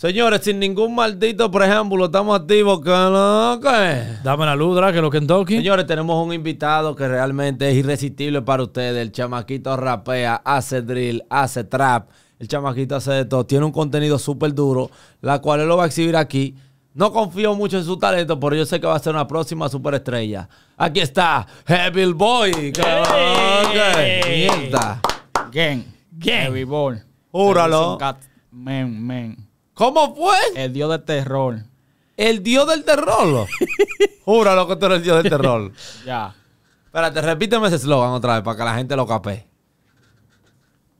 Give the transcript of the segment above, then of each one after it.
Señores, sin ningún maldito preámbulo, estamos activos. Dame la luz, Drake, lo que toque. Señores, tenemos un invitado que realmente es irresistible para ustedes. El chamaquito rapea, hace drill, hace trap. El chamaquito hace de todo. Tiene un contenido súper duro, la cual él lo va a exhibir aquí. No confío mucho en su talento, pero yo sé que va a ser una próxima superestrella. Aquí está, Heavy Boy. Mierda. Gang. Gang. Heavy Boy. Júralo. Men, men. ¿Cómo fue? El dios del terror. El dios del terror. Júralo que tú eres el dios del terror. ya. Espérate, repíteme ese slogan otra vez para que la gente lo capé.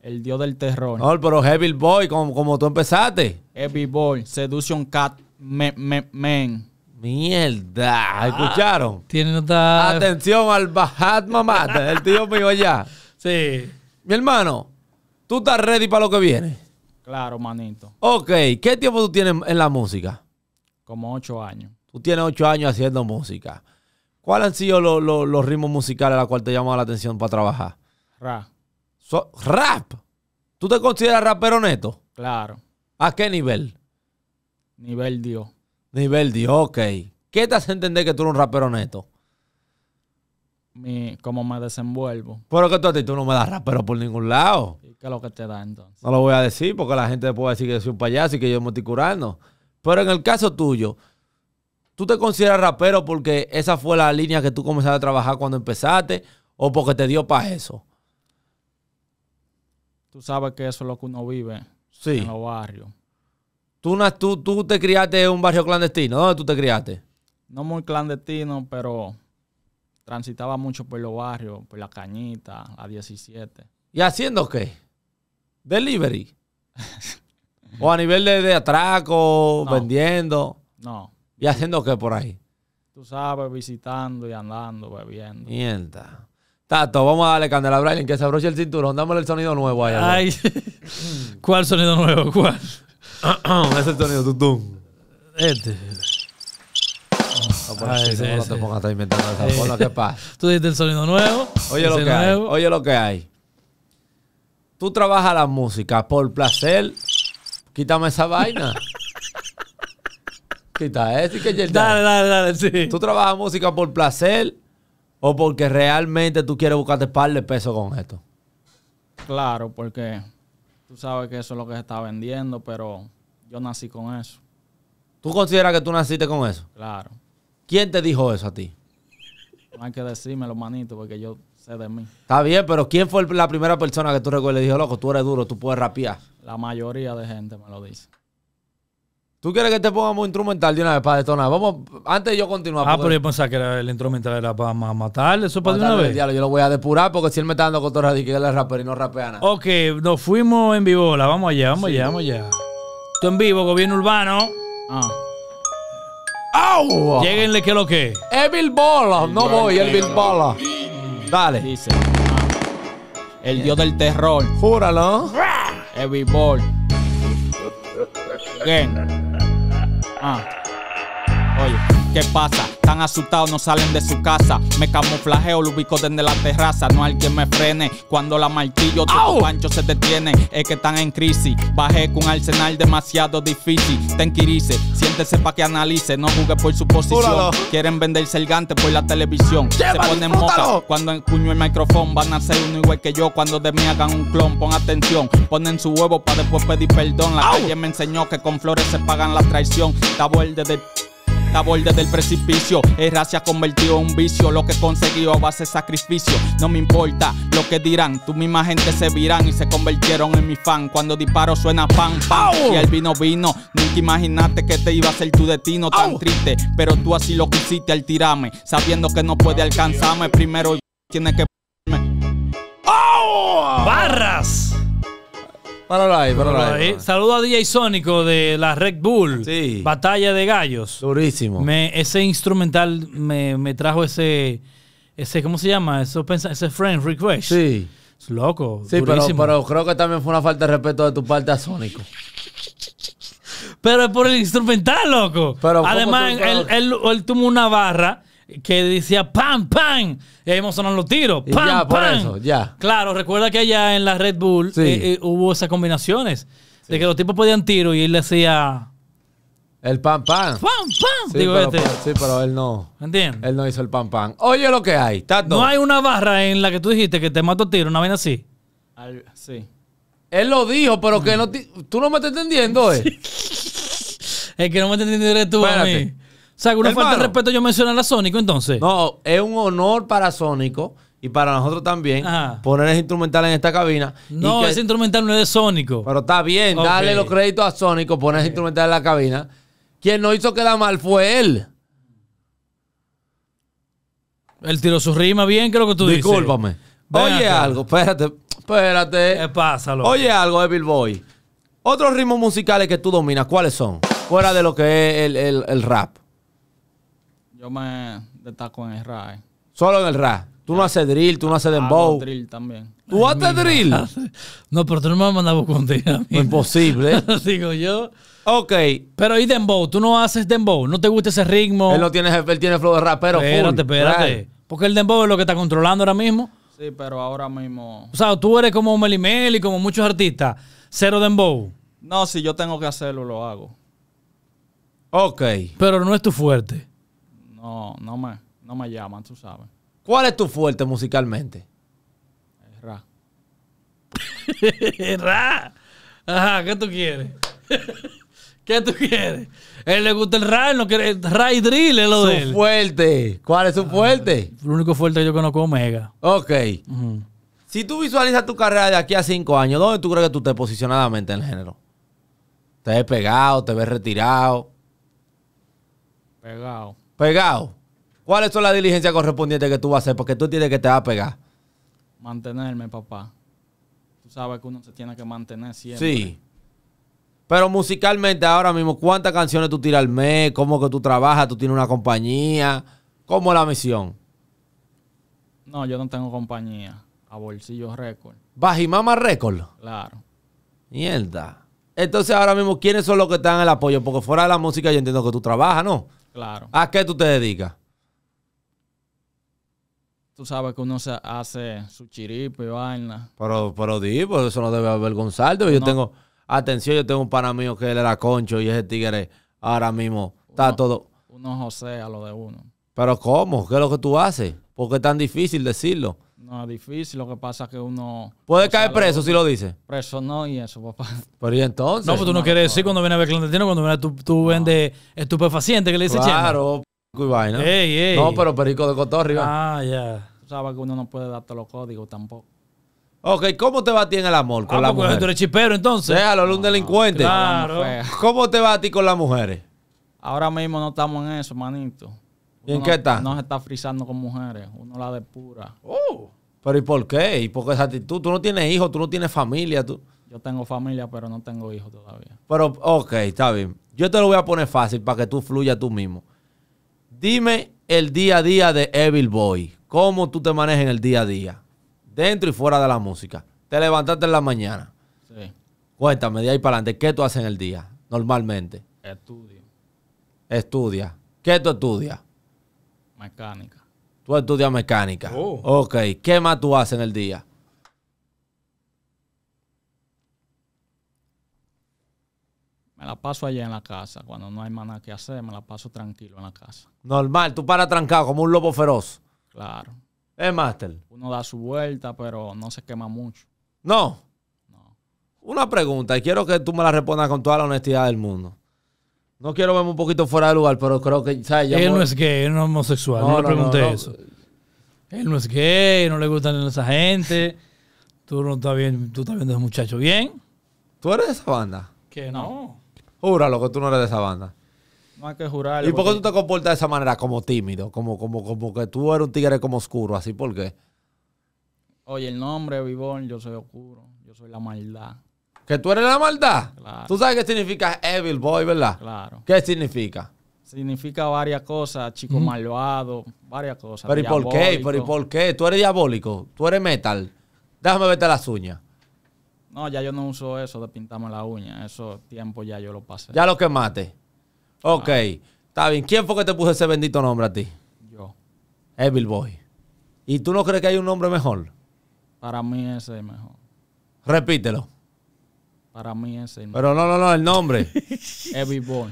El dios del terror. No, pero Heavy Boy, como, como tú empezaste. Heavy Boy, Seduction Cat, me, me, Man. Mierda, ah. ¿escucharon? Tiene otra. Atención al Bajat Mamá, el tío mío allá. Sí. Mi hermano, ¿tú estás ready para lo que viene? Claro, manito. Ok, ¿qué tiempo tú tienes en la música? Como ocho años. Tú tienes ocho años haciendo música. ¿Cuáles han sido los, ritmos musicales a los cuales te llamó la atención para trabajar? Rap. ¿Rap? ¿Tú te consideras rapero neto? Claro. ¿A qué nivel? Nivel Dios. Nivel Dios, ok. ¿Qué te hace entender que tú eres un rapero neto? como cómo me desenvuelvo. Pero que tú a ti tú no me das rapero por ningún lado. qué es lo que te da entonces? No lo voy a decir porque la gente puede decir que soy un payaso y que yo me estoy curando. Pero en el caso tuyo, ¿tú te consideras rapero porque esa fue la línea que tú comenzaste a trabajar cuando empezaste o porque te dio para eso? Tú sabes que eso es lo que uno vive en los barrios. Tú, tú, tú te criaste en un barrio clandestino. ¿Dónde tú te criaste? No muy clandestino, pero transitaba mucho por los barrios, por la cañita, a 17. ¿Y haciendo qué? Delivery. o a nivel de, atraco, vendiendo. No. ¿Y haciendo qué por ahí? Tú sabes, visitando y andando, bebiendo. Mienta. Tato, vamos a darle candela a Brian que se abroche el cinturón. Dámosle el sonido nuevo allá. Ay. ¿Cuál sonido nuevo? ¿Cuál? Ese sonido, tutum. Este. ¿Qué pasa? Ah, tú diste el sonido nuevo. Oye lo que hay. Oye lo que hay. Tú trabajas la música por placer. Quítame esa vaina. Quita eso Dale, dale, dale, Tú trabajas música por placer o porque realmente tú quieres buscarte par de pesos con esto. Claro, porque tú sabes que eso es lo que se está vendiendo, pero yo nací con eso. ¿Tú consideras que tú naciste con eso? Claro. ¿Quién te dijo eso a ti? No hay que los manitos porque yo sé de mí. Está bien, pero ¿quién fue la primera persona que tú recuerdas y le dijo, loco, tú eres duro, tú puedes rapear? La mayoría de gente me lo dice. ¿Tú quieres que te pongamos instrumental de una vez para detonar? Vamos, antes yo continuar. Ah, pero yo pensaba que el instrumental era para matarle, eso para de una vez. yo lo voy a depurar porque si él me está dando cotorra de que él es rapero y no rapea nada. Ok, nos fuimos en vivo, la vamos allá, vamos allá, vamos allá. Tú en vivo, gobierno urbano. Ah. ¡Au! Lléguenle que lo que. Evil Ball No voy, Evil Ball Dale. Dice. El dios del terror. Júralo. Evil Ball Ah. Oye, ¿qué pasa? Tan asustados no salen de su casa. Me camuflajeo, lo ubico desde la terraza. No hay que me frene. Cuando la martillo, tu pancho se detiene. Es que están en crisis. Bajé con un arsenal demasiado difícil. Ten irse, siéntese pa' que analice. No jugue por su posición. Quieren venderse el gante por la televisión. se ponen moca cuando empuño el micrófono. Van a ser uno igual que yo cuando de mí hagan un clon. Pon atención, ponen su huevo para después pedir perdón. La calle me enseñó que con flores se pagan la traición. Está el de a borde del precipicio. Erra se ha convertido en un vicio, lo que conseguido a base sacrificio. No me importa lo que dirán, tú misma gente se virán y se convirtieron en mi fan. Cuando disparo suena pan, pam y el vino vino. Nunca imaginaste que te iba a ser tu destino tan triste, pero tú así lo quisiste al tirarme, sabiendo que no puede alcanzarme. Primero tiene que. ¡Barras! Páralo ahí, páralo ahí. Saludo a DJ Sónico de la Red Bull. Sí. Batalla de Gallos. Durísimo. ese instrumental me, trajo ese, ese, ¿cómo se llama? Eso, ese friend request. Sí. Es loco. Sí, pero, creo que también fue una falta de respeto de tu parte a Sónico. Pero es por el instrumental, loco. Pero Además, él, él, él tuvo una barra que decía ¡pam, pam! Y ahí los tiros. ya, por Eso, ya. Claro, recuerda que allá en la Red Bull eh, eh, hubo esas combinaciones de que los tipos podían tiro y él decía El pan pan. ¡Pam, pam! Digo, este. sí, pero él no. ¿Entiendes? Él no hizo el pan pan. Oye lo que hay, No hay una barra en la que tú dijiste que te mato tiro, una vaina así. sí. Él lo dijo, pero que no... tú no me estás entendiendo, eh. es que no me estás entendiendo tú, a sea, una falta de respeto yo mencionar a Sónico entonces. No, es un honor para Sónico y para nosotros también poner ese instrumental en esta cabina. No, ese instrumental no es de Sónico. Pero está bien, dale los créditos a Sónico, poner ese instrumental en la cabina. Quien no hizo quedar mal fue él. Él tiró su rima bien, creo que tú dices. Discúlpame. Oye algo, espérate, espérate. Espásalo. Oye algo, Evil Boy. Otros ritmos musicales que tú dominas, ¿cuáles son? Fuera de lo que es el rap. Yo me destaco en el rap. Eh. Solo en el rap. Tú no haces drill, tú no haces dembow. Hago drill también. ¿Tú haces drill? No, pero tú no me has mandado día Imposible. Digo yo. Ok. Pero ¿y dembow? ¿Tú no haces dembow? ¿No te gusta ese ritmo? Él no tiene, él tiene flow de rapero. Espérate, full. espérate. espérate Porque el dembow es lo que está controlando ahora mismo. Sí, pero ahora mismo... O sea, tú eres como Meli y como muchos artistas. Cero dembow. No, si yo tengo que hacerlo, lo hago. Ok. Pero no es tu fuerte no, no, me, no llaman, tú sabes. ¿Cuál es tu fuerte musicalmente? Es eh, ra. ra. Ajá, ¿qué tú quieres? ¿Qué tú quieres? Él le gusta el ra, no quiere el y drill, es lo de él. fuerte. ¿Cuál es su ah, fuerte? El lo único fuerte que yo conozco es Omega. Ok. Si tú visualizas tu carrera de aquí a cinco años, ¿dónde tú crees que tú te posicionadamente en el género? ¿Te ves pegado? ¿Te ves retirado? Pegado. Pegado. ¿Cuáles son las diligencias correspondientes que tú vas a hacer? Porque tú tienes que te vas a pegar. Mantenerme, papá. Tú sabes que uno se tiene que mantener siempre. Sí. Pero musicalmente ahora mismo, ¿cuántas canciones tú tiras al mes? ¿Cómo que tú trabajas? ¿Tú tienes una compañía? ¿Cómo es la misión? No, yo no tengo compañía. A Bolsillo récord ¿Bajimama récord? Claro. Mierda. Entonces ahora mismo, ¿quiénes son los que están en el apoyo? Porque fuera de la música yo entiendo que tú trabajas, ¿no? Claro. ¿A qué tú te dedicas? Tú sabes que uno se hace su chiripo y vaina. Pero, pero di, pues eso no debe avergonzarte. Gonzalo. Yo tengo, atención, yo tengo un pana mío que él era concho y ese tigre ahora mismo está todo. Uno josea lo de uno. Pero ¿cómo? ¿Qué es lo que tú haces? Porque es tan difícil decirlo. No, es difícil. Lo que pasa es que uno. Puede caer preso si lo dice. Preso no, y eso, papá. Pero ¿y entonces? No, pues tú no, quieres decir cuando viene a ver clandestino, cuando viene tú, tú vende vendes estupefaciente que le dice Claro, y vaina. No, pero perico de cotorrio. Ah, ya. Tú sabes que uno no puede darte los códigos tampoco. Ok, ¿cómo te va a ti en el amor con ah, las mujeres? Tú eres chipero entonces. Déjalo, eres un delincuente. Claro. ¿Cómo te va a ti con las mujeres? Ahora mismo no estamos en eso, manito. ¿Y en qué está? No se está frizando con mujeres, uno la depura. Oh. ¿Pero y por qué? ¿Y por qué esa actitud? Tú no tienes hijos, tú no tienes familia. Tú... Yo tengo familia, pero no tengo hijos todavía. Pero, ok, está bien. Yo te lo voy a poner fácil para que tú fluyas tú mismo. Dime el día a día de Evil Boy. ¿Cómo tú te manejas en el día a día? Dentro y fuera de la música. Te levantaste en la mañana. Sí. Cuéntame, de ahí para adelante, ¿qué tú haces en el día normalmente? Estudio. Estudia. ¿Qué tú estudias? Mecánica. Tú estudias mecánica. Oh. Ok. ¿Qué más tú haces en el día? Me la paso allá en la casa. Cuando no hay más nada que hacer, me la paso tranquilo en la casa. Normal, tú para trancado como un lobo feroz. Claro. Es eh, máster. Uno da su vuelta, pero no se quema mucho. No. No. Una pregunta, y quiero que tú me la respondas con toda la honestidad del mundo. No quiero verme un poquito fuera de lugar, pero creo que. ¿sabes? Él no es gay, él no es homosexual. No, le pregunté eso. Él no es gay, no le gustan esa gente. Tú no estás bien, tú estás viendo ese muchacho bien. ¿Tú eres de esa banda? Que no. Júralo que tú no eres de esa banda. No hay que jurar. ¿Y por qué tú te comportas de esa manera, como tímido? Como, como, como que tú eres un tigre como oscuro, así, ¿por qué? Oye, el nombre, Vivón, yo soy oscuro, yo soy la maldad. Que tú eres la maldad. Claro. Tú sabes qué significa evil boy, ¿verdad? Claro. ¿Qué significa? Significa varias cosas, chico malvado, varias cosas. Pero ¿y por qué? Pero ¿y por qué? Tú eres diabólico, tú eres metal. Déjame verte las uñas. No, ya yo no uso eso de pintarme la uña. Eso tiempo ya yo lo pasé. Ya lo quemaste. Ok. Está bien. ¿Quién fue que te puso ese bendito nombre a ti? Yo. Evil Boy. ¿Y tú no crees que hay un nombre mejor? Para mí ese es mejor. Repítelo. Para mí es el Pero no, no, no, el nombre. Evil Boy.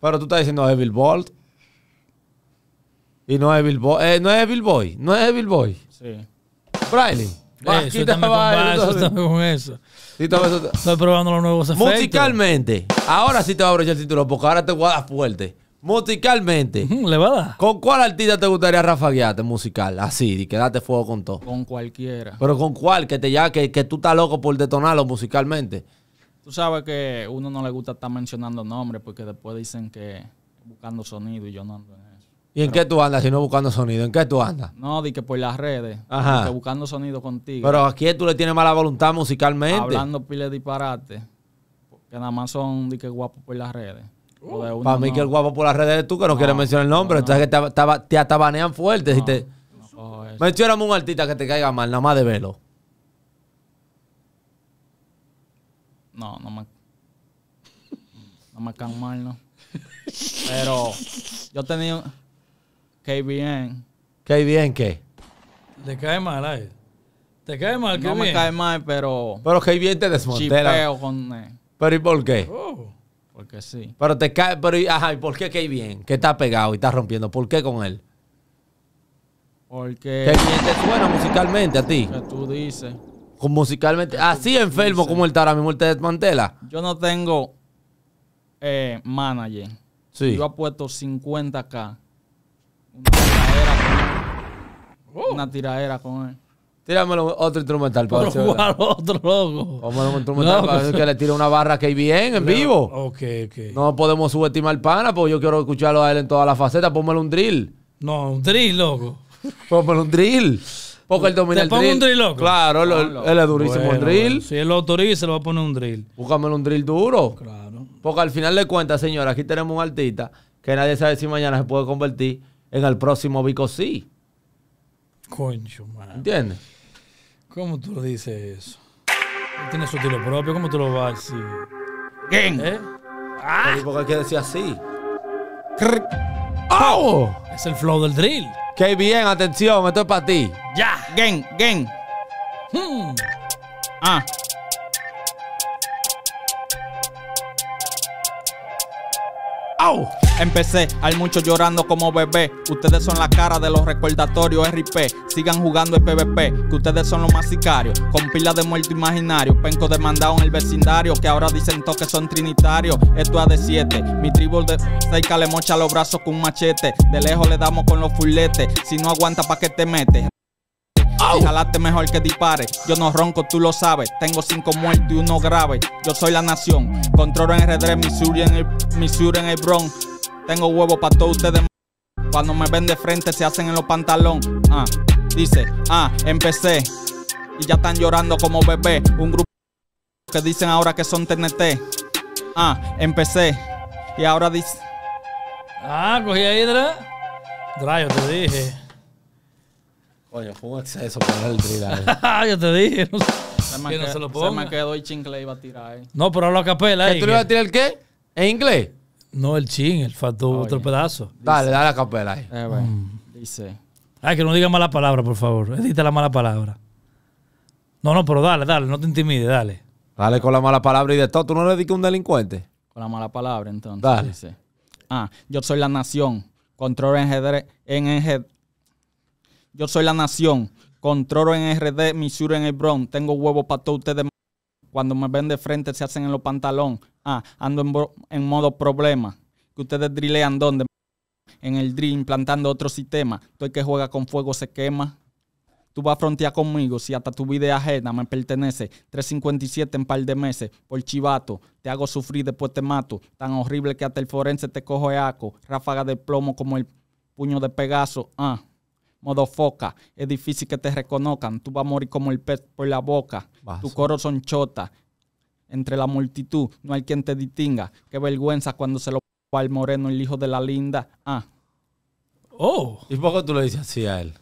Pero tú estás diciendo Evil Bolt. Y no es Evil Boy. Eh, no es Evil Boy. No es Evil Boy. Sí. Briley. Sí, eh, eso también con eso. Estoy probando los nuevos efectos. Musicalmente. Ahora sí te va a abrochar el título porque ahora te voy a fuerte. Musicalmente. ¿Con cuál artista te gustaría rafaguearte musical? Así, y date fuego con todo. Con cualquiera. Pero con cuál, que te ya, que, que tú estás loco por detonarlo musicalmente. Tú sabes que uno no le gusta estar mencionando nombres porque después dicen que buscando sonido y yo no ando en eso. ¿Y en qué tú andas si no buscando sonido? ¿En qué tú andas? No, di que por las redes. Ajá. buscando sonido contigo. Pero aquí tú le tienes mala voluntad musicalmente. Hablando pile disparate. Que nada más son di que guapos por las redes. Uh. para mí que el guapo por las redes de tú que no, quieres mencionar el nombre. entonces que te, te, atabanean fuerte. Si te... Oh, Mencioname un artista que te caiga mal, nada más de velo. No, no me. No me caen mal, ¿no? Pero yo tenía. KBN. ¿KBN qué? ¿Te cae mal eh. ¿Te cae mal? No me cae mal, pero. Pero KBN te Chipeo Con, ¿Pero y por qué? Oh. Porque sí. Pero te cae, pero ajá, ¿y por qué hay bien? Que está pegado y está rompiendo. ¿Por qué con él? Porque. Que bien te suena musicalmente a ti. Que tú dices. Con musicalmente. Así enfermo como él está ahora mismo, él te desmantela. Yo no tengo eh, manager. Sí. Yo apuesto 50k. Una tiradera con él. Oh. Una tiradera con él. Tíramelo otro instrumental para otro, jugar, otro loco. Vamos a un instrumental no, para que, pues. que le tire una barra que hay bien en vivo. Ok, ok. No podemos subestimar pana, porque yo quiero escucharlo a él en todas las facetas. Póngale un drill. No, un drill, loco. Póngale un drill. Porque él domina ¿Te pongo un drill, loco? Claro, él, es durísimo bueno, drill. Si él lo autoriza, lo va a poner un drill. Búscamelo un drill duro. Claro. Porque al final de cuentas, señora, aquí tenemos un artista que nadie sabe si mañana se puede convertir en el próximo Vico C. Concho, man. ¿Entiendes? ¿Cómo tú lo dices eso? tiene su estilo propio, ¿cómo tú lo vas a decir? ¿Eh? Ah. ¿Por qué que decir así? ¡Oh! Es el flow del drill. ¡Qué bien! Atención, esto es para ti. Ya, gen, gen. Hmm. Ah. ¡Oh! Empecé al mucho llorando como bebé. Ustedes son la cara de los recordatorios RP. Sigan jugando el PvP, que ustedes son los más sicarios. Con pila de muerto imaginario. Penco demandado en el vecindario. Que ahora dicen que son trinitarios. Esto es de 7. Mi tribu de se le mocha los brazos con un machete. De lejos le damos con los fuletes. Si no aguanta, ¿pa' que te metes? Jalate mejor que dispare. Yo no ronco, tú lo sabes. Tengo cinco muertos y uno grave. Yo soy la nación. Controlo en el Missouri en el, Missouri en el Bronx. Tengo huevos para todos ustedes. Cuando me ven de frente se hacen en los pantalones. Ah, dice, ah, empecé. Y ya están llorando como bebé. Un grupo que dicen ahora que son TNT. Ah, empecé. Y ahora dice. Ah, cogí ahí, Dra. Dra, yo te dije. Coño, fue un exceso para el eh. Ah, yo te dije. No, se, me que no se, me quedó y chingle iba a tirar ahí. No, pero hablo a capela. Eh, ¿Tú le ibas a tirar el qué? ¿En inglés? No, el chin, el faltó otro pedazo. Dale, dale a capela ahí. Eh, mm. Dice. Ay, que no diga mala palabra, por favor. Edita la mala palabra. No, no, pero dale, dale, no te intimides, dale. Dale con la mala palabra y de todo. ¿Tú no le dedicas un delincuente? Con la mala palabra, entonces. Dale. Ah, yo soy la nación. Controlo en, GD, en Yo soy la nación. Controlo en RD, Missouri en el Bronx. Tengo huevos para todos ustedes. Cuando me ven de frente se hacen en los pantalones ah, ando en, modo problema, que ustedes drilean donde en el drill implantando otro sistema, tú el que juega con fuego se quema. Tú vas a frontear conmigo si hasta tu vida ajena me pertenece. 357 en par de meses, por chivato. Te hago sufrir, después te mato. Tan horrible que hasta el forense te cojo aco Ráfaga de plomo como el puño de Pegaso. Ah, modo foca. Es difícil que te reconozcan. Tú vas a morir como el pez por la boca. Tus Tu coro son chota entre la multitud, no hay quien te distinga. Qué vergüenza cuando se lo va al moreno, el hijo de la linda. Ah. Oh. ¿Y por qué tú le dices así a él?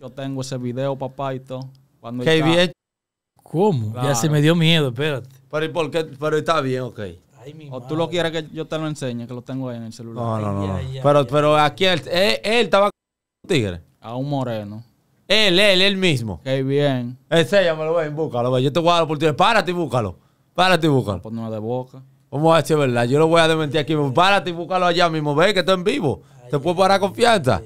Yo tengo ese video, papá, y todo. Cuando ¿Qué bien? ¿Cómo? Ya se me dio miedo, espérate. Pero, ¿y por qué? Pero está bien, ok. o tú lo quieres que yo te lo enseñe, que lo tengo ahí en el celular. No, no, no. pero, pero aquí él, él, estaba con tigre. A un moreno. Él, él, él mismo. Qué bien. me lo búscalo, Yo te voy a dar por oportunidad. Párate y búscalo para y búscalo. Vamos a de boca. Vamos a decir verdad. Yo lo voy a desmentir aquí. para y búscalo allá mismo. Ve que estoy en vivo. Te puedo parar confianza.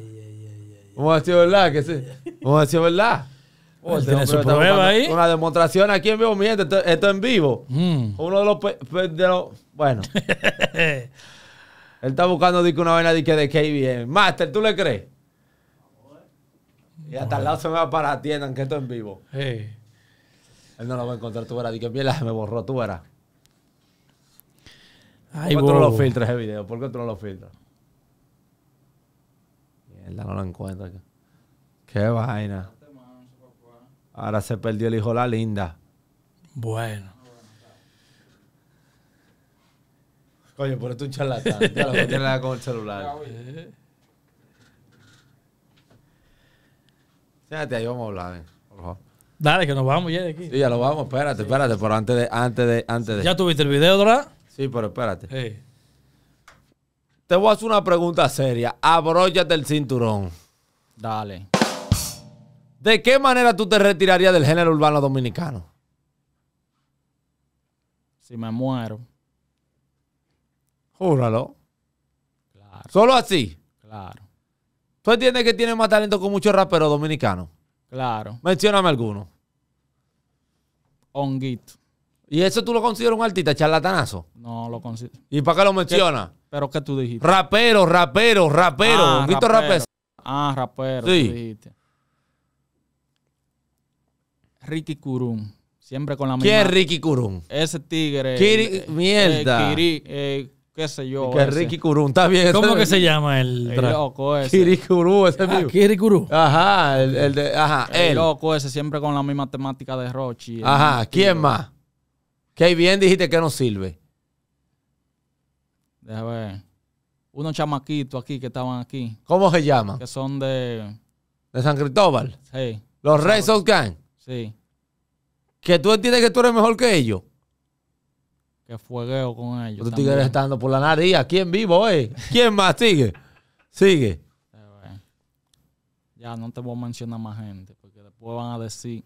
Vamos a decir verdad. sí. Vamos a decir verdad. tiene su prueba ahí. Una demostración aquí en vivo. miente. esto, es en vivo. Mm. Uno de los, de los Bueno. él está buscando dice una vaina de que de KBM. Master, ¿tú le crees? Y hasta al lado se me va para la tienda, que esto en vivo. Él no lo va a encontrar tú vara. Dije, mierda, me borró tú era ¿Por qué tú no lo filtras ese video? ¿Por qué tú no lo filtras? Mierda, no lo encuentra. Qué vaina. Ahora se perdió el hijo la linda. Bueno. Coño, por tu un charlatán. Ya lo con el celular. Eh. Fíjate, ahí vamos a hablar, eh. por favor. Dale, que nos vamos ya de aquí. Sí, ya lo vamos, espérate, espérate, pero antes de, antes de, antes de. ¿Ya tuviste el video, Dora? Sí, pero espérate. Te voy a hacer una pregunta seria. Abróchate el cinturón. Dale. ¿De qué manera tú te retirarías del género urbano dominicano? Si me muero. Júralo. Claro. Solo así. Claro. ¿Tú entiendes que tienes más talento que muchos raperos dominicanos? Claro. Mencióname alguno. Honguito. ¿Y eso tú lo consideras un artista charlatanazo? No, lo considero. ¿Y para qué lo mencionas? ¿Pero qué tú dijiste? Rapero, rapero, rapero. Ah, Honguito rapero. Ah, rapero. Sí. dijiste. Ricky Kurum. Siempre con la misma. ¿Quién es Ricky Kurum? Ese tigre. Kiri, eh, eh, mierda. Kiri, eh, qué sé yo. que Ricky Curú, está bien. ¿Cómo que se llama el loco ese. Kirikuru, ese ah, mío. Kirikuru. Ajá, el, de, ajá, El loco ese, siempre con la misma temática de Rochi. Ajá, ¿quién más? Que bien dijiste que no sirve. Déjame ver. Unos chamaquitos aquí que estaban aquí, ¿Cómo se llaman? que son de... De San Cristóbal. Sí, Los Red Sox Gang. sí. Que tú entiendes que tú eres mejor que ellos que fuegueo con ellos. Tú tigres estando por la nariz, aquí vivo, eh. ¿Quién más sigue? Sigue. Eh, ya no te voy a mencionar más gente, porque después van a decir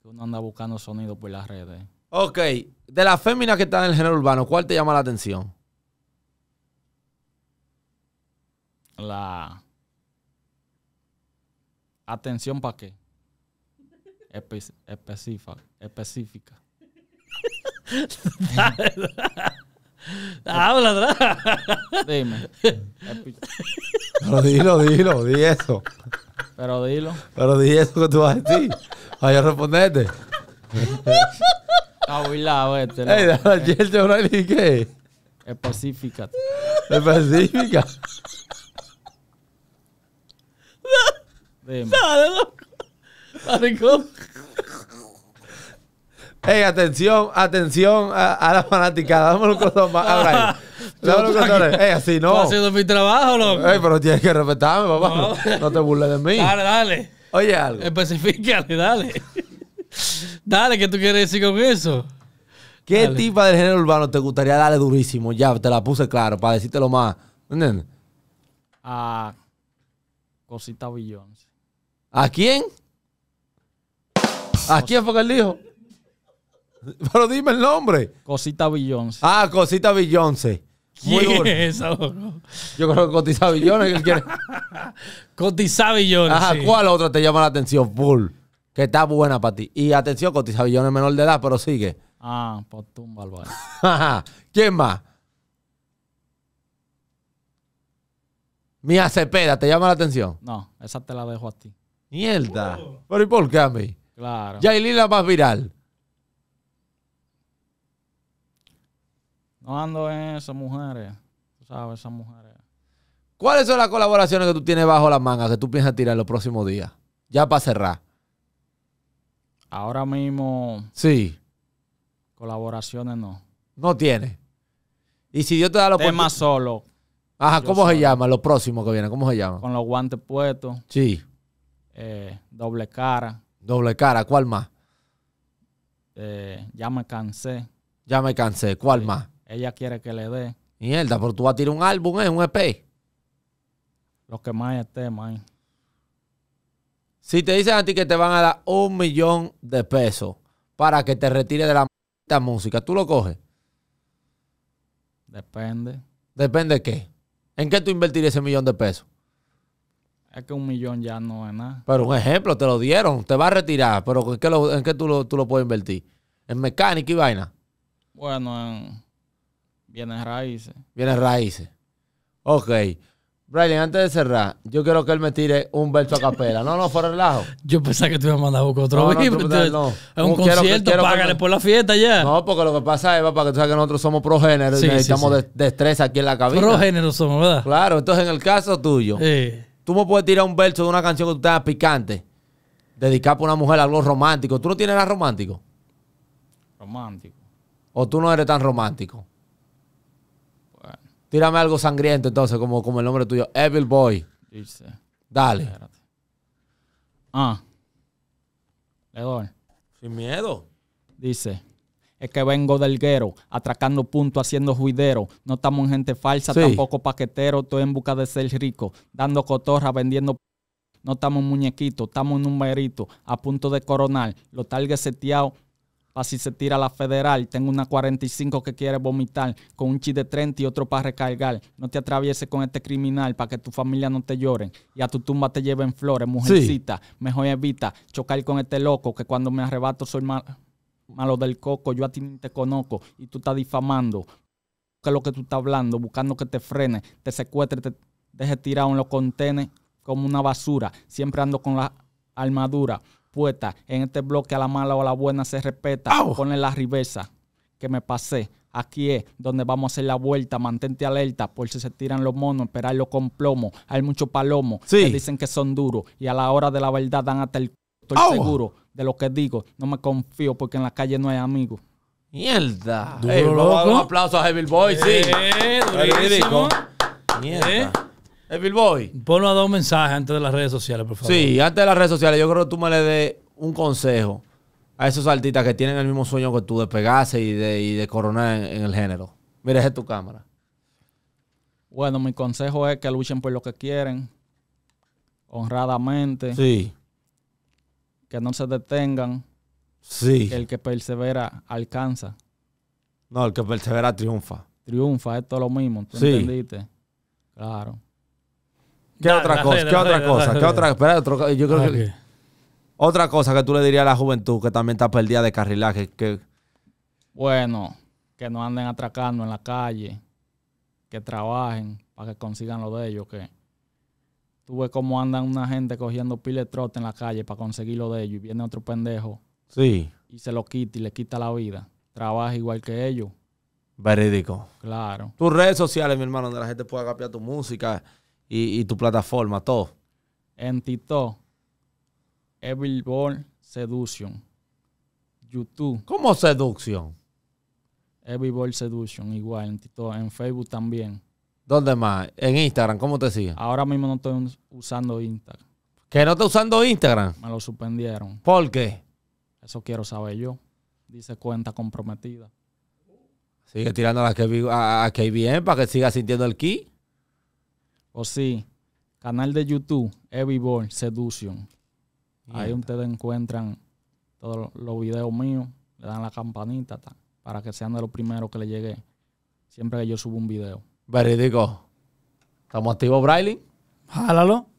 que uno anda buscando sonido por las redes. Ok, de las féminas que están en el género urbano, ¿cuál te llama la atención? La atención para qué? específica. específica. Habla, Dime. Pero dilo, dilo, di eso. Pero dilo. Pero di eso que tú vas a decir. para yo responderte. Este, dale eh. a pacífica qué. Específica. Dime. Ey, atención, atención a, la fanática. Dame los más. ahora. Dame los Ey, así no. Estoy haciendo mi trabajo, loco. Ey, pero tienes que respetarme, papá. No, te burles de mí. Dale, dale. Oye, algo. Especifícale, dale. dale, ¿qué tú quieres decir con eso? ¿Qué tipa tipo del género urbano te gustaría darle durísimo? Ya, te la puse claro para decírtelo más. ¿Entiendes? A Cosita billones. ¿A quién? ¿A quién fue que él dijo? Pero dime el nombre. Cosita Villonce. Ah, Cosita Villonce. ¿Quién es esa, Yo creo que Cotizabillones Cotizabillones Ajá, ¿cuál otra te llama la atención, Bull? Que está buena para ti. Y atención, Cotizabillones menor de edad, pero sigue. Ah, pues tumba, Ajá. ¿Quién más? Mía Cepeda, ¿te llama la atención? No, esa te la dejo a ti. Mierda. ¿Pero y por qué a mí? Claro. Yailin la más viral. No ando en esas mujeres. Tú sabes, esas mujeres. ¿Cuáles son las colaboraciones que tú tienes bajo la manga que tú piensas tirar los próximos días? Ya para cerrar. Ahora mismo. Sí. Colaboraciones no. No tiene. Y si Dios te da los más solo. Ajá, ¿cómo se llama? los próximos que vienen ¿cómo se llama? Con los guantes puestos. Sí. Eh, doble cara. Doble cara, ¿cuál más? Eh, ya me cansé. Ya me cansé, ¿cuál más? Ella quiere que le dé. Mierda, pero tú vas a tirar un álbum, ¿eh? Un EP. Lo que más esté, man. Si te dicen a ti que te van a dar un millón de pesos para que te retire de la música, ¿tú lo coges? Depende. ¿Depende de qué? ¿En qué tú invertirías ese millón de pesos? Es que un millón ya no es nada. Pero un ejemplo, te lo dieron, te vas a retirar, pero ¿en qué, tú, lo, tú, lo, puedes invertir? ¿En mecánica y vaina? Bueno, en, Vienen raíces. Vienen raíces. Ok. Brian, antes de cerrar, yo quiero que él me tire un verso a capela. No, no, fuera relajo. Yo pensaba que tú ibas a mandar a buscar otro no, no, no. Es un concierto, págale por la fiesta ya. No, porque lo que pasa es, para que tú sabes que nosotros somos progénero y necesitamos destreza aquí en la cabina. Progénero somos, ¿verdad? Claro, entonces en el caso tuyo, tú me puedes tirar un verso de una canción que tú tengas picante, Dedicar para una mujer algo romántico. ¿Tú no tienes nada romántico? Romántico. ¿O tú no eres tan romántico? Tírame algo sangriento entonces, como, como el nombre tuyo. Evil Boy. Dice. Dale. Ah. Le Sin miedo. Dice. Es que vengo del guero, atracando punto, haciendo juidero. No estamos en gente falsa, tampoco paquetero. Estoy en busca de ser rico, dando cotorra, vendiendo no estamos muñequitos, estamos en numeritos, a punto de coronar, los targets seteados si se tira la federal. Tengo una 45 que quiere vomitar, con un chi de 30 y otro para recargar. No te atravieses con este criminal para que tu familia no te lloren y a tu tumba te lleven flores, mujercita. Mejor evita chocar con este loco que cuando me arrebato soy malo del coco. Yo a ti ni te conozco y tú estás difamando. ¿Qué es lo que tú estás hablando? Buscando que te frene, te secuestre, te deje tirado en los contenes como una basura. Siempre ando con la armadura puertas. En este bloque a la mala o a la buena se respeta. ¡Au! Ponle la reversa. Que me pasé. Aquí es donde vamos a hacer la vuelta. Mantente alerta por si se tiran los monos, esperarlo con plomo. Hay muchos palomos sí. dicen que son duros y a la hora de la verdad dan hasta el... Estoy seguro de lo que digo. No me confío porque en la calle no hay amigos. Mierda. un aplauso a Heavy Boy, sí. Eh, Mierda. Eh. Eh, Billboy. Ponlo a dos mensajes antes de las redes sociales, por favor. Sí, antes de las redes sociales, yo creo que tú me le des un consejo a esos artistas que tienen el mismo sueño que tú de pegarse y de, de coronar en, el género. Mira, es tu cámara. Bueno, mi consejo es que luchen por lo que quieren, honradamente. Sí. Que no se detengan. Sí. Que el que persevera alcanza. No, el que persevera triunfa. Triunfa, esto es lo mismo, ¿tú sí. entendiste? Claro. ¿Qué otra cosa? ¿Qué otra cosa? otra? Espera, yo creo ah, que. Otra cosa que tú le dirías a la juventud que también está perdida de carrilaje. Que... Bueno, que no anden atracando en la calle, que trabajen para que consigan lo de ellos. Que tú ves cómo andan una gente cogiendo pile trote en la calle para conseguir lo de ellos y viene otro pendejo. Sí. Y se lo quita y le quita la vida. Trabaja igual que ellos. Verídico. Claro. Tus redes sociales, mi hermano, donde la gente pueda capiar tu música y, tu plataforma, todo. En TikTok, Evil Seduction. YouTube. ¿Cómo seducción? Every Seduction, igual, en TikTok, en Facebook también. ¿Dónde más? En Instagram, ¿cómo te siguen? Ahora mismo no estoy usando Instagram. ¿Que no estás usando Instagram? Me lo suspendieron. ¿Por qué? Eso quiero saber yo. Dice cuenta comprometida. Sigue tirando a, que, KBM para que siga sintiendo el key. O sí, canal de YouTube, Boy Seduction. Ahí ustedes encuentran todos los videos míos, le dan la campanita para que sean de los primeros que le llegue siempre que yo subo un video. Verídico. ¿Estamos activos, Braille? Jálalo.